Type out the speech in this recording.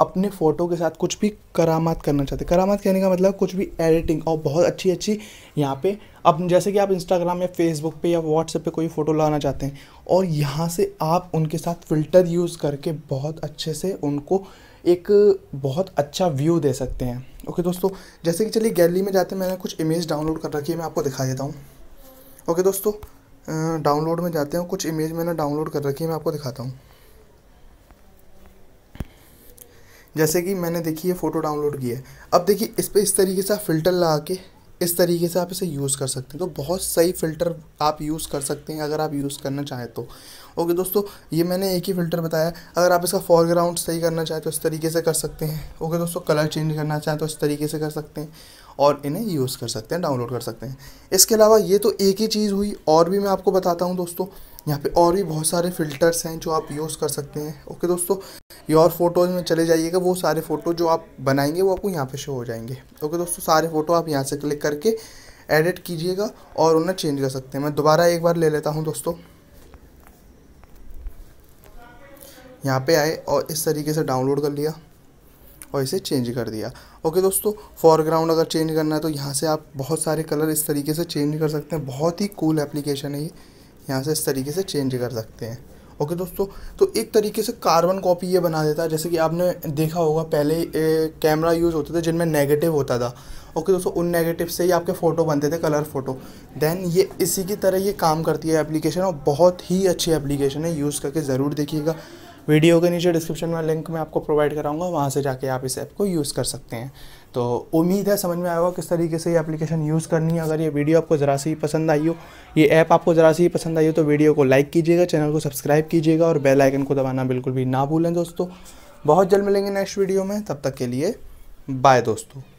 अपने फ़ोटो के साथ कुछ भी करामात करना चाहते करामात कहने का मतलब कुछ भी एडिटिंग और बहुत अच्छी अच्छी यहाँ पे अब जैसे कि आप इंस्टाग्राम या फेसबुक पे या व्हाट्सएप पे कोई फ़ोटो लाना चाहते हैं और यहाँ से आप उनके साथ फ़िल्टर यूज़ करके बहुत अच्छे से उनको एक बहुत अच्छा व्यू दे सकते हैं ओके दोस्तों जैसे कि चलिए गैलरी में जाते हैं मैंने कुछ इमेज डाउनलोड कर रखी है मैं आपको दिखा देता हूँ ओके दोस्तों डाउनलोड में जाते हैं कुछ इमेज मैंने डाउनलोड कर रखी है मैं आपको दिखाता हूँ जैसे कि मैंने देखिए फ़ोटो डाउनलोड किया है अब देखिए इस पर इस तरीके से आप फ़िल्टर लगा के इस तरीके से आप इसे यूज़ कर सकते हैं तो बहुत सही फ़िल्टर आप यूज़ कर सकते हैं अगर आप यूज़ करना चाहें तो ओके दोस्तों ये मैंने एक ही फ़िल्टर बताया अगर आप इसका फॉरग्राउंड सही करना चाहें तो इस तरीके से कर सकते हैं ओके दोस्तों कलर चेंज करना चाहें तो इस तरीके से कर सकते हैं और इन्हें यूज़ कर सकते हैं डाउनलोड कर सकते हैं इसके अलावा ये तो एक ही चीज़ हुई और भी मैं आपको बताता हूँ दोस्तों यहाँ पे और भी बहुत सारे फ़िल्टर्स हैं जो आप यूज़ कर सकते हैं ओके दोस्तों योर फोटोज़ में चले जाइएगा वो सारे फ़ोटो जो आप बनाएंगे वो आपको यहाँ पे शो हो जाएंगे ओके दोस्तों सारे फ़ोटो आप यहाँ से क्लिक करके एडिट कीजिएगा और उन्हें चेंज कर सकते हैं मैं दोबारा एक बार ले लेता हूँ दोस्तों यहाँ पे आए और इस तरीके से डाउनलोड कर लिया और इसे चेंज कर दिया ओके दोस्तों फॉरग्राउंड अगर चेंज करना है तो यहाँ से आप बहुत सारे कलर इस तरीके से चेंज कर सकते हैं बहुत ही कूल एप्लीकेशन है ये यहाँ से इस तरीके से चेंज कर सकते हैं ओके दोस्तों तो एक तरीके से कार्बन कॉपी ये बना देता है जैसे कि आपने देखा होगा पहले कैमरा यूज़ होते थे जिनमें नेगेटिव होता था ओके दोस्तों उन नेगेटिव से ही आपके फ़ोटो बनते थे कलर फ़ोटो देन ये इसी की तरह ये काम करती है एप्लीकेशन और बहुत ही अच्छी एप्लीकेशन है यूज़ करके ज़रूर देखिएगा वीडियो के नीचे डिस्क्रिप्शन में लिंक मैं आपको प्रोवाइड कराऊंगा वहाँ से जाके आप इस ऐप को यूज़ कर सकते हैं तो उम्मीद है समझ में आएगा किस तरीके से ये एप्लीकेशन यूज़ करनी है अगर ये वीडियो आपको ज़रा सी पसंद आई हो ये ऐप आपको ज़रा सी पसंद आई हो तो वीडियो को लाइक कीजिएगा चैनल को सब्सक्राइब कीजिएगा और बेल आइकन को दबाना बिल्कुल भी ना भूलें दोस्तों बहुत जल्द मिलेंगे नेक्स्ट वीडियो में तब तक के लिए बाय दोस्तों